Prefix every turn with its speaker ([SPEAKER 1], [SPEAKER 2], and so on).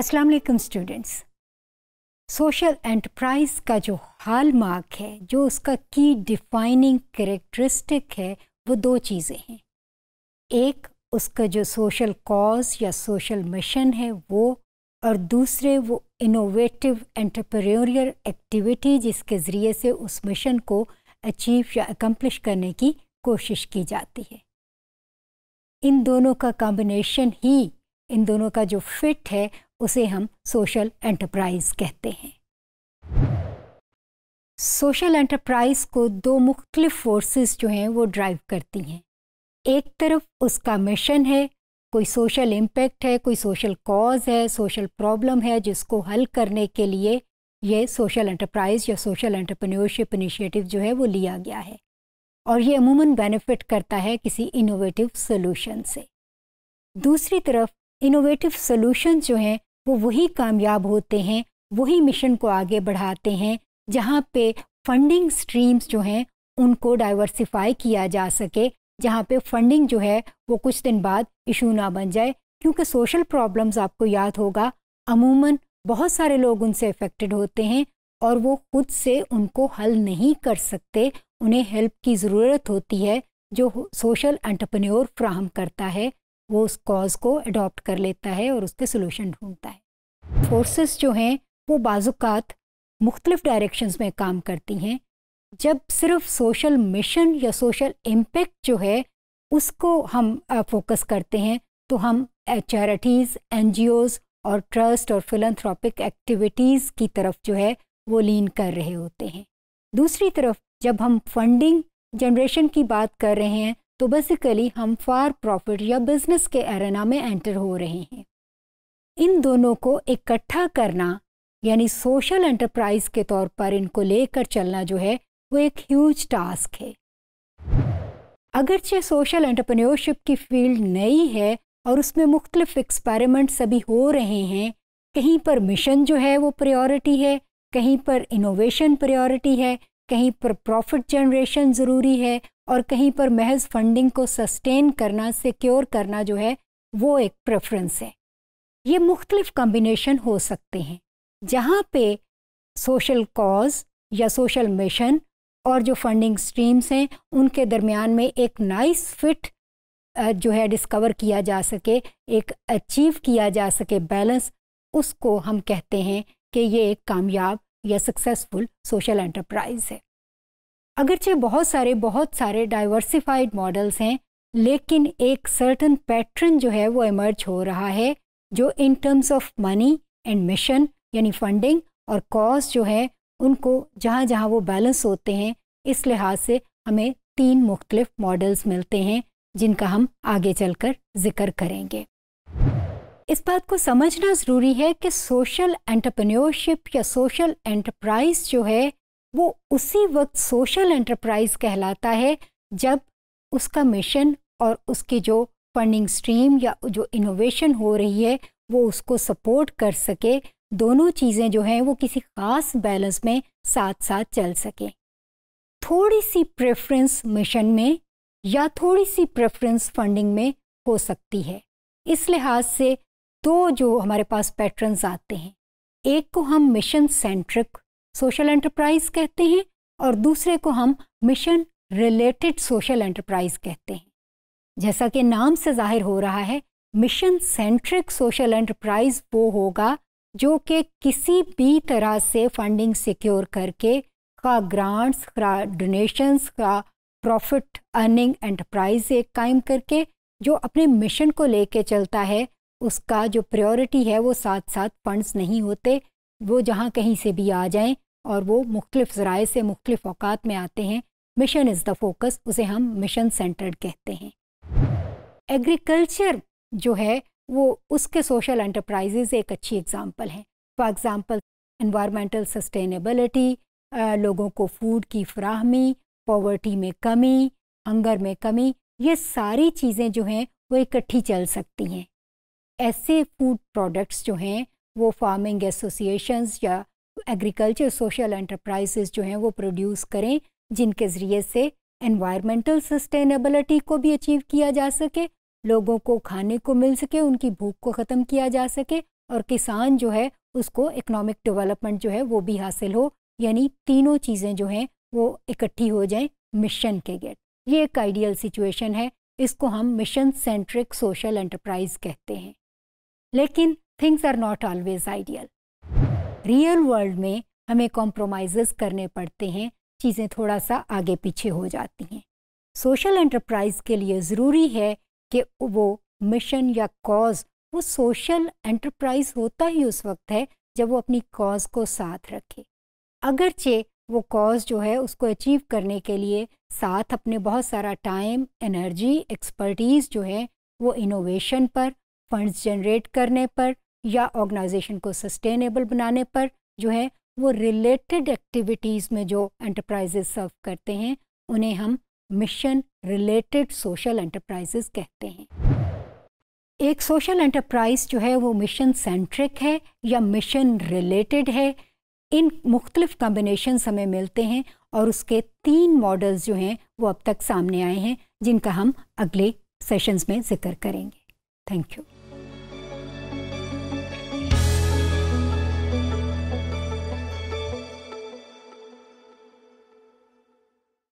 [SPEAKER 1] अस्सलाम वालेकुम students social enterprise का जो हाल मार्क है जो उसका की डिफाइनिंग करेक्टरिस्टिक है वो दो चीज़ें हैं एक उसका जो सोशल कॉज या सोशल मिशन है वो और दूसरे वो इनोवेटिव एंटरप्रेन्योरियल एक्टिविटी जिसके ज़रिए से उस मिशन को अचीव या अकम्पलिश करने की कोशिश की जाती है इन दोनों का कॉम्बिनेशन ही इन दोनों का जो फिट है उसे हम सोशल एंटरप्राइज कहते हैं सोशल एंटरप्राइज को दो मुख्तलिफ फोर्सेस जो हैं वो ड्राइव करती हैं एक तरफ उसका मिशन है कोई सोशल इम्पेक्ट है कोई सोशल कॉज है सोशल प्रॉब्लम है जिसको हल करने के लिए ये सोशल एंटरप्राइज या सोशल एंटरप्रेन्योरशिप इनिशिएटिव जो है वो लिया गया है और ये अमूमन बेनिफिट करता है किसी इनोवेटिव सोल्यूशन से दूसरी तरफ इनोवेटिव सोल्यूशन जो हैं वो वही कामयाब होते हैं वही मिशन को आगे बढ़ाते हैं जहाँ पे फंडिंग स्ट्रीम्स जो हैं उनको डाइवर्सिफाई किया जा सके जहाँ पे फंडिंग जो है वो कुछ दिन बाद इशू ना बन जाए क्योंकि सोशल प्रॉब्लम्स आपको याद होगा अमूमन बहुत सारे लोग उनसे अफेक्टेड होते हैं और वो खुद से उनको हल नहीं कर सकते उन्हें हेल्प की ज़रूरत होती है जो सोशल एंटरप्रेन्योर फ्राहम करता है वो उस कॉज को अडॉप्ट कर लेता है और उसके सोल्यूशन ढूंढता है फोर्सेस जो हैं वो बाजुकात मुख्तलिफ डायरेक्शंस में काम करती हैं जब सिर्फ सोशल मिशन या सोशल इम्पेक्ट जो है उसको हम फोकस करते हैं तो हम चैरिटीज़ एन और ट्रस्ट और फिलंथ्रॉपिक एक्टिविटीज़ की तरफ जो है वो लीन कर रहे होते हैं दूसरी तरफ जब हम फंडिंग जनरेशन की बात कर रहे हैं तो बेसिकली हम फार प्रॉफिट या बिजनेस के एरना में एंटर हो रहे हैं इन दोनों को इकट्ठा करना यानी सोशल एंटरप्राइज के तौर पर इनको लेकर चलना जो है वो एक ह्यूज टास्क है अगरचे सोशल एंटरप्रेन्योरशिप की फील्ड नई है और उसमें मुख्तलिफ एक्सपेरिमेंट्स अभी हो रहे हैं कहीं पर मिशन जो है वो प्रायोरिटी है कहीं पर इनोवेशन प्रायोरिटी है कहीं पर प्रॉफिट जनरेशन ज़रूरी है और कहीं पर महज फंडिंग को सस्टेन करना सिक्योर करना जो है वो एक प्रेफरेंस है ये मुख्तलिफ कम्बिनेशन हो सकते हैं जहाँ पे सोशल कॉज या सोशल मिशन और जो फंडिंग स्ट्रीम्स हैं उनके दरमियान में एक नाइस फिट जो है डिस्कवर किया जा सके एक अचीव किया जा सके बैलेंस उसको हम कहते हैं कि ये एक कामयाब या सक्सेसफुल सोशल एंटरप्राइज है अगरचे बहुत सारे बहुत सारे डाइवर्सिफाइड मॉडल्स हैं लेकिन एक सर्टन पैटर्न जो है वो इमर्ज हो रहा है जो in terms of money and mission यानी फंडिंग और कॉस्ट जो है उनको जहाँ जहाँ वो बैलेंस होते हैं इस लिहाज से हमें तीन मुख्तलिफ मॉडल्स मिलते हैं जिनका हम आगे चलकर जिक्र करेंगे इस बात को समझना ज़रूरी है कि सोशल एंटरप्रेन्योरशिप या सोशल एंटरप्राइज जो है वो उसी वक्त सोशल एंटरप्राइज कहलाता है जब उसका मिशन और उसकी जो फंडिंग स्ट्रीम या जो इनोवेशन हो रही है वो उसको सपोर्ट कर सके दोनों चीज़ें जो हैं वो किसी ख़ास बैलेंस में साथ साथ चल सकें थोड़ी सी प्रेफरेंस मिशन में या थोड़ी सी प्रेफरेंस फंडिंग में हो सकती है इस लिहाज से दो जो हमारे पास पैटर्न्स आते हैं एक को हम मिशन सेंट्रिक सोशल एंटरप्राइज कहते हैं और दूसरे को हम मिशन रिलेटेड सोशल एंटरप्राइज कहते हैं जैसा कि नाम से जाहिर हो रहा है मिशन सेंट्रिक सोशल एंटरप्राइज वो होगा जो कि किसी भी तरह से फंडिंग सिक्योर करके का ग्रांट्स का डोनेशंस का प्रॉफिट अर्निंग एंटरप्राइज एक कायम करके जो अपने मिशन को लेके चलता है उसका जो प्रायोरिटी है वो साथ साथ फंड्स नहीं होते वो जहाँ कहीं से भी आ जाएं और वो मुख्तफ ज़राए से मुख्तफ अवकात में आते हैं मिशन इज़ द फोकस उसे हम मिशन सेंटर्ड कहते हैं एग्रीकल्चर जो है वो उसके सोशल एंटरप्राइजेज एक अच्छी एग्ज़ाम्पल हैं फॉर एग्ज़ाम्पल इन्वामेंटल सस्टेनेबलिटी लोगों को फूड की फ्राहमी पॉवर्टी में कमी हंगर में कमी ये सारी चीज़ें जो हैं वो इकट्ठी चल सकती हैं ऐसे फूड प्रोडक्ट्स जो हैं वो फार्मिंग एसोसिएशंस या एग्रीकल्चर सोशल एंटरप्राइजेस जो हैं वो प्रोड्यूस करें जिनके ज़रिए से एनवायरमेंटल सस्टेनेबिलिटी को भी अचीव किया जा सके लोगों को खाने को मिल सके उनकी भूख को ख़त्म किया जा सके और किसान जो है उसको इकोनॉमिक डेवलपमेंट जो है वो भी हासिल हो यानी तीनों चीज़ें जो हैं वो इकट्ठी हो जाएं मिशन के गेट ये एक आइडियल सिचुएशन है इसको हम मिशन सेंट्रिक सोशल एंटरप्राइज कहते हैं लेकिन things are not always ideal real world में हमें कॉम्प्रोमाइज़ करने पड़ते हैं चीज़ें थोड़ा सा आगे पीछे हो जाती हैं सोशल एंटरप्राइज के लिए ज़रूरी है कि वो मिशन या कॉज वो सोशल एंटरप्राइज होता ही उस वक्त है जब वो अपनी कॉज को साथ रखे अगरचे वो कॉज जो है उसको अचीव करने के लिए साथ अपने बहुत सारा टाइम एनर्जी एक्सपर्टीज़ जो है वो इनोवेशन पर फंड्स जनरेट करने पर या ऑर्गेनाइजेशन को सस्टेनेबल बनाने पर जो है वो रिलेटेड एक्टिविटीज़ में जो एंटरप्राइजेस सर्व करते हैं उन्हें हम मिशन रिलेटेड सोशल एंटरप्राइजेज कहते हैं एक सोशल एंटरप्राइज जो है वो मिशन सेंट्रिक है या मिशन रिलेटेड है इन मुख्तलिफ कम्बिनेशन हमें मिलते हैं और उसके तीन मॉडल्स जो हैं वो अब तक सामने आए हैं जिनका हम अगले सेशंस में जिक्र करेंगे थैंक यू